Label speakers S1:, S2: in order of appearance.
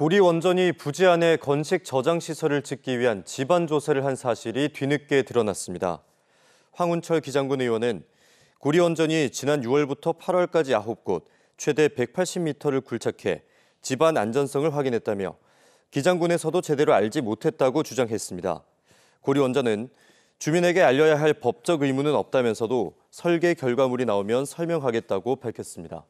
S1: 고리 원전이 부지 안에 건식 저장 시설을 짓기 위한 집안 조사를 한 사실이 뒤늦게 드러났습니다. 황운철 기장군 의원은 고리 원전이 지난 6월부터 8월까지 9곳, 최대 180m를 굴착해 집안 안전성을 확인했다며 기장군에서도 제대로 알지 못했다고 주장했습니다. 고리 원전은 주민에게 알려야 할 법적 의무는 없다면서도 설계 결과물이 나오면 설명하겠다고 밝혔습니다.